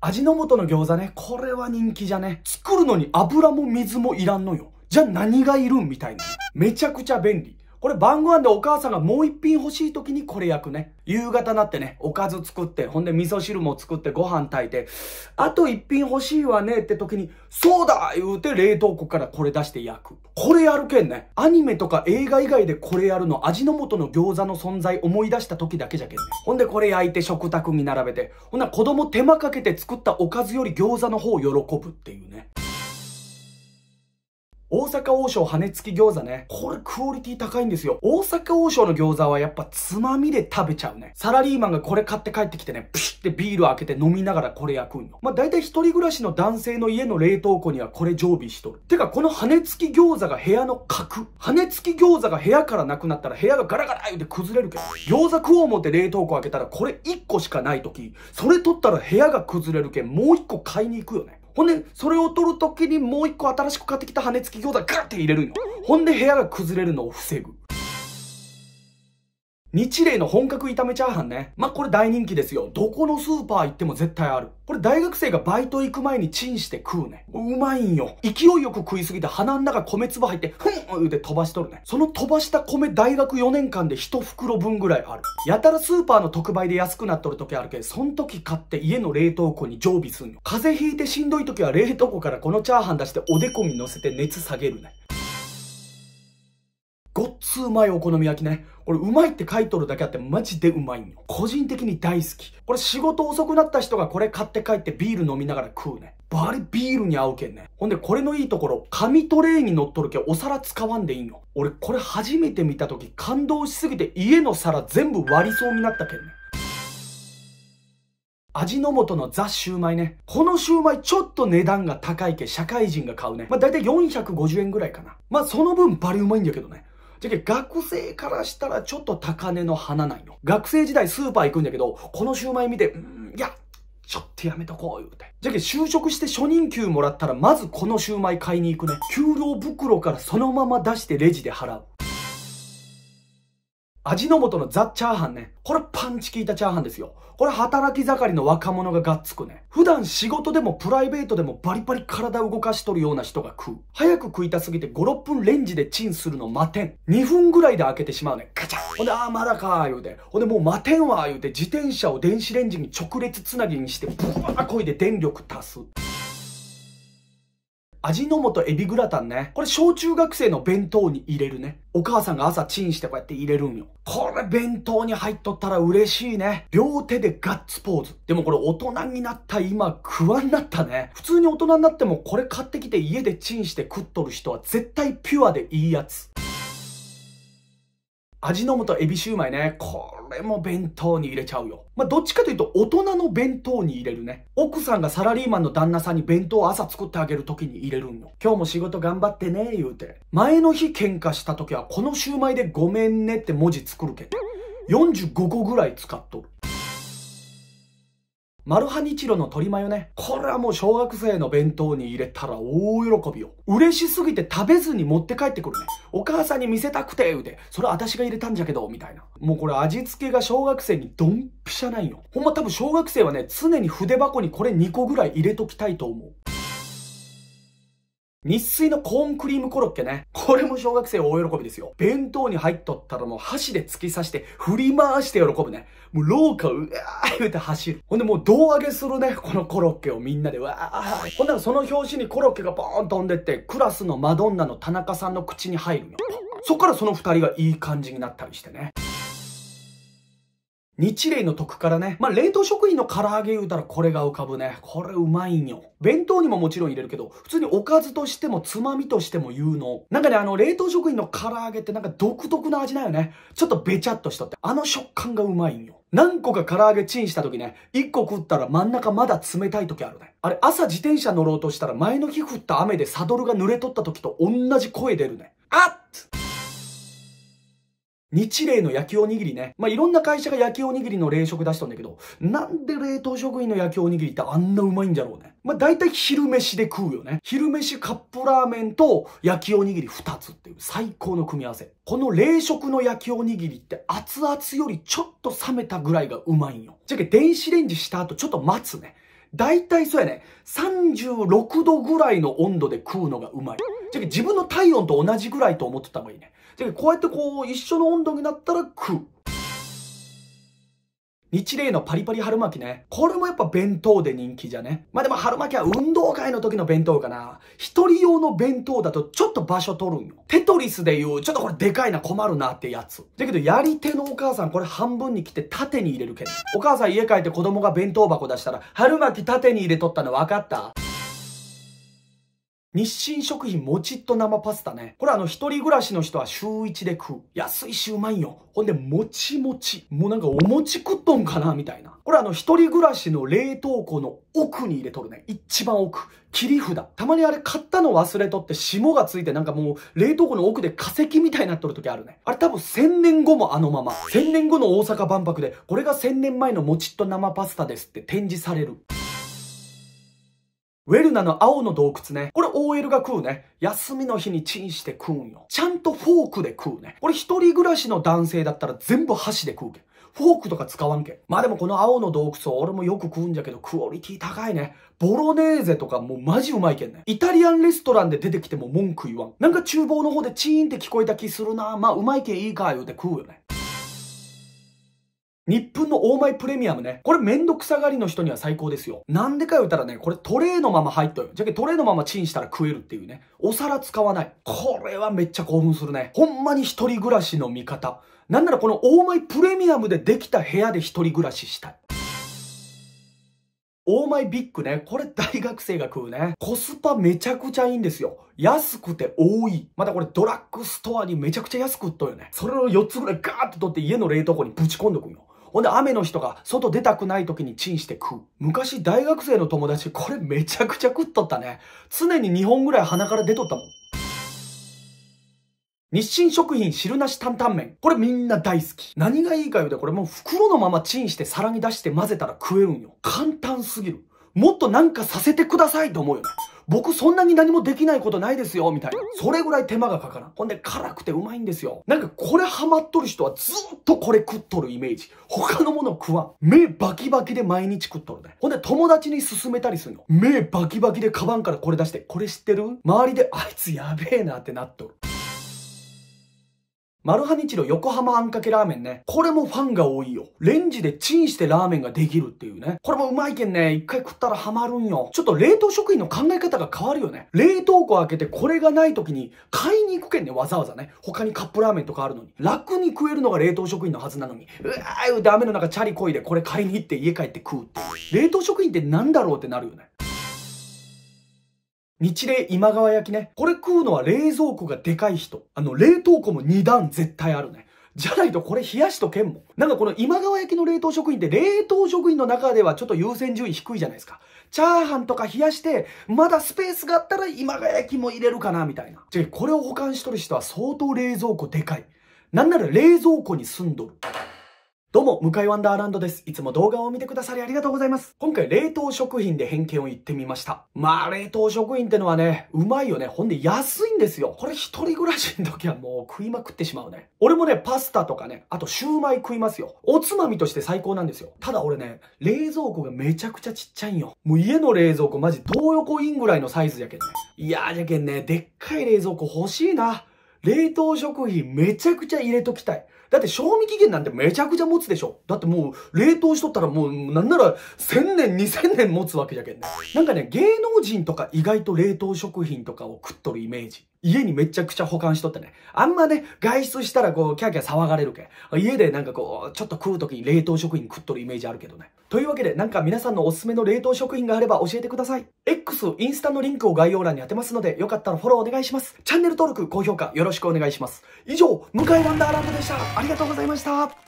味の素の餃子ね、これは人気じゃね。作るのに油も水もいらんのよ。じゃあ何がいるんみたいな、めちゃくちゃ便利。これ晩ご飯でお母さんがもう一品欲しい時にこれ焼くね。夕方になってね、おかず作って、ほんで味噌汁も作ってご飯炊いて、あと一品欲しいわねって時に、そうだ言うて冷凍庫からこれ出して焼く。これやるけんね。アニメとか映画以外でこれやるの、味の素の餃子の存在思い出した時だけじゃけんね。ほんでこれ焼いて食卓に並べて、ほんなら子供手間かけて作ったおかずより餃子の方を喜ぶっていうね。大阪王将羽根付き餃子ね。これクオリティ高いんですよ。大阪王将の餃子はやっぱつまみで食べちゃうね。サラリーマンがこれ買って帰ってきてね、プシってビール開けて飲みながらこれ焼くんよ。まあ、大体一人暮らしの男性の家の冷凍庫にはこれ常備しとる。てかこの羽根付き餃子が部屋の角。羽根付き餃子が部屋からなくなったら部屋がガラガラ言うて崩れるけど。餃子食おう思って冷凍庫開けたらこれ一個しかない時、それ取ったら部屋が崩れるけんもう一個買いに行くよね。ほんで、それを取るときにもう一個新しく買ってきた羽根付き餃子ガーって入れるんよ。ほんで部屋が崩れるのを防ぐ。日霊の本格炒めチャーハンね。まあ、これ大人気ですよ。どこのスーパー行っても絶対ある。これ大学生がバイト行く前にチンして食うね。うまいんよ。勢いよく食いすぎて鼻ん中米粒入って、ふんって飛ばしとるね。その飛ばした米大学4年間で1袋分ぐらいある。やたらスーパーの特売で安くなっとる時あるけど、そん時買って家の冷凍庫に常備すんよ。風邪ひいてしんどい時は冷凍庫からこのチャーハン出しておでこに乗せて熱下げるね。ごっつうまいお好み焼きね。これうまいって書いとるだけあってマジでうまいんよ。個人的に大好き。これ仕事遅くなった人がこれ買って帰ってビール飲みながら食うね。バリビールに合うけんね。ほんでこれのいいところ、紙トレーに乗っとるけお皿使わんでいいんよ。俺これ初めて見た時感動しすぎて家の皿全部割りそうになったけんね。味の素のザ・シューマイね。このシューマイちょっと値段が高いけ社会人が買うね。まあ大体450円ぐらいかな。まあその分バリうまいんだけどね。じゃけ学生からしたらちょっと高値の花ないの。学生時代スーパー行くんだけど、このシューマイ見て、うん、いや、ちょっとやめとこう言うて。じゃけ就職して初任給もらったら、まずこのシューマイ買いに行くね。給料袋からそのまま出してレジで払う。味の素のザ・チャーハンね。これパンチ効いたチャーハンですよ。これ働き盛りの若者ががっつくね。普段仕事でもプライベートでもバリバリ体動かしとるような人が食う。早く食いたすぎて5、6分レンジでチンするの待てん。2分ぐらいで開けてしまうね。ガチャほんで、あーまだかー言うて。ほんで、もう待てんわー言うて、自転車を電子レンジに直列つなぎにして、ブワーこいで電力足す。味の素エビグラタンね。これ小中学生の弁当に入れるね。お母さんが朝チンしてこうやって入れるんよ。これ弁当に入っとったら嬉しいね。両手でガッツポーズ。でもこれ大人になった今不安になったね。普通に大人になってもこれ買ってきて家でチンして食っとる人は絶対ピュアでいいやつ。味の素エビシューマイね。これも弁当に入れちゃうよ。まあ、どっちかというと大人の弁当に入れるね。奥さんがサラリーマンの旦那さんに弁当を朝作ってあげる時に入れるんよ。今日も仕事頑張ってね、言うて。前の日喧嘩した時はこのシューマイでごめんねって文字作るけど、45個ぐらい使っとる。マルハニチロの鶏マヨね。これはもう小学生の弁当に入れたら大喜びよ。嬉しすぎて食べずに持って帰ってくるね。お母さんに見せたくて、言うて。それ私が入れたんじゃけど、みたいな。もうこれ味付けが小学生にドンピシャないよ。ほんま多分小学生はね、常に筆箱にこれ2個ぐらい入れときたいと思う。日水のコーンクリームコロッケね。これも小学生大喜びですよ。弁当に入っとったらもう箸で突き刺して振り回して喜ぶね。もう廊下うわー言うて走る。ほんでもう胴上げするね。このコロッケをみんなでわー。ほんならその表紙にコロッケがボーン飛んでってクラスのマドンナの田中さんの口に入るよ。そっからその二人がいい感じになったりしてね。日霊の徳からね。まあ、冷凍食品の唐揚げ言うたらこれが浮かぶね。これうまいんよ。弁当にももちろん入れるけど、普通におかずとしてもつまみとしても有能。なんかね、あの、冷凍食品の唐揚げってなんか独特な味だよね。ちょっとべちゃっとしとって。あの食感がうまいんよ。何個か唐揚げチンした時ね、1個食ったら真ん中まだ冷たい時あるね。あれ、朝自転車乗ろうとしたら前の日降った雨でサドルが濡れとった時と同じ声出るね。あっ日例の焼きおにぎりね。まあ、いろんな会社が焼きおにぎりの冷食出したんだけど、なんで冷凍食品の焼きおにぎりってあんなうまいんじゃろうね。まあ、大体昼飯で食うよね。昼飯カップラーメンと焼きおにぎり2つっていう最高の組み合わせ。この冷食の焼きおにぎりって熱々よりちょっと冷めたぐらいがうまいんよ。じゃけ電子レンジした後ちょっと待つね。大体そうやね。36度ぐらいの温度で食うのがうまい。じゃ自分の体温と同じぐらいと思ってた方がいいね。じゃこうやってこう、一緒の温度になったら食う。日例のパリパリ春巻きね。これもやっぱ弁当で人気じゃね。まあでも春巻きは運動会の時の弁当かな。一人用の弁当だとちょっと場所取るんよ。テトリスで言う、ちょっとこれでかいな困るなってやつ。だけどやり手のお母さんこれ半分に切って縦に入れるけど。お母さん家帰って子供が弁当箱出したら、春巻き縦に入れとったの分かった日清食品もちっと生パスタね。これあの、一人暮らしの人は週1で食う。安いしうまいよ。ほんで、もちもち。もうなんかお餅食っとんかなみたいな。これあの、一人暮らしの冷凍庫の奥に入れとるね。一番奥。切り札。たまにあれ買ったの忘れとって霜がついてなんかもう冷凍庫の奥で化石みたいになっとる時あるね。あれ多分1000年後もあのまま。1000年後の大阪万博で、これが1000年前のもちっと生パスタですって展示される。ウェルナの青の洞窟ね。これ OL が食うね。休みの日にチンして食うんよ。ちゃんとフォークで食うね。これ一人暮らしの男性だったら全部箸で食うけフォークとか使わんけまあでもこの青の洞窟は俺もよく食うんじゃけど、クオリティ高いね。ボロネーゼとかもうマジうまいけんね。イタリアンレストランで出てきても文句言わん。なんか厨房の方でチーンって聞こえた気するな。まあうまいけんいいか言うて食うよね。日本のオーマイプレミアムね。これめんどくさがりの人には最高ですよ。なんでか言ったらね、これトレイのまま入っとる。じゃけトレイのままチンしたら食えるっていうね。お皿使わない。これはめっちゃ興奮するね。ほんまに一人暮らしの味方。なんならこのオーマイプレミアムでできた部屋で一人暮らししたい。オーマイビッグね。これ大学生が食うね。コスパめちゃくちゃいいんですよ。安くて多い。またこれドラッグストアにめちゃくちゃ安く売っとるよね。それを4つぐらいガーッと取って家の冷凍庫にぶち込んどくんよ。ほんで雨の人が外出たくない時にチンして食う。昔大学生の友達これめちゃくちゃ食っとったね。常に2本ぐらい鼻から出とったもん。日清食品汁なし担々麺。これみんな大好き。何がいいか言うてこれもう袋のままチンして皿に出して混ぜたら食えるんよ。簡単すぎる。もっとなんかさせてくださいと思うよね。僕そんなに何もできないことないですよ、みたいな。それぐらい手間がかからん。ほんで、辛くてうまいんですよ。なんかこれハマっとる人はずっとこれ食っとるイメージ。他のもの食わん。目バキバキで毎日食っとるね。ほんで、友達に勧めたりするの。目バキバキでカバンからこれ出して、これ知ってる周りであいつやべえなってなっとる。マルハニチロ横浜あんかけラーメンね。これもファンが多いよ。レンジでチンしてラーメンができるっていうね。これもうまいけんね。一回食ったらハマるんよ。ちょっと冷凍食品の考え方が変わるよね。冷凍庫開けてこれがない時に買いに行くけんね。わざわざね。他にカップラーメンとかあるのに。楽に食えるのが冷凍食品のはずなのに。うわー、雨の中チャリこいでこれ買いに行って家帰って食うって。冷凍食品って何だろうってなるよね。日霊今川焼きね。これ食うのは冷蔵庫がでかい人。あの、冷凍庫も2段絶対あるね。じゃないとこれ冷やしとけんもん。なんかこの今川焼きの冷凍食品って冷凍食品の中ではちょっと優先順位低いじゃないですか。チャーハンとか冷やして、まだスペースがあったら今川焼きも入れるかな、みたいな。違ゃ、これを保管しとる人は相当冷蔵庫でかい。なんなら冷蔵庫に住んどる。どうも、向井ワンダーランドです。いつも動画を見てくださりありがとうございます。今回、冷凍食品で偏見を言ってみました。まあ、冷凍食品ってのはね、うまいよね。ほんで安いんですよ。これ一人暮らしの時はもう食いまくってしまうね。俺もね、パスタとかね、あとシューマイ食いますよ。おつまみとして最高なんですよ。ただ俺ね、冷蔵庫がめちゃくちゃちっちゃいんよ。もう家の冷蔵庫マジ東横インぐらいのサイズやけんね。いやーゃけんね、でっかい冷蔵庫欲しいな。冷凍食品めちゃくちゃ入れときたい。だって賞味期限なんてめちゃくちゃ持つでしょ。だってもう冷凍しとったらもうなんなら1000年2000年持つわけじゃけんね。なんかね、芸能人とか意外と冷凍食品とかを食っとるイメージ。家にめちゃくちゃ保管しとってね。あんまね、外出したらこう、キャーキャー騒がれるけ。家でなんかこう、ちょっと食う時に冷凍食品食っとるイメージあるけどね。というわけで、なんか皆さんのおすすめの冷凍食品があれば教えてください。X、インスタのリンクを概要欄に当てますので、よかったらフォローお願いします。チャンネル登録、高評価よろしくお願いします。以上、向井ワンダーランドでした。ありがとうございました。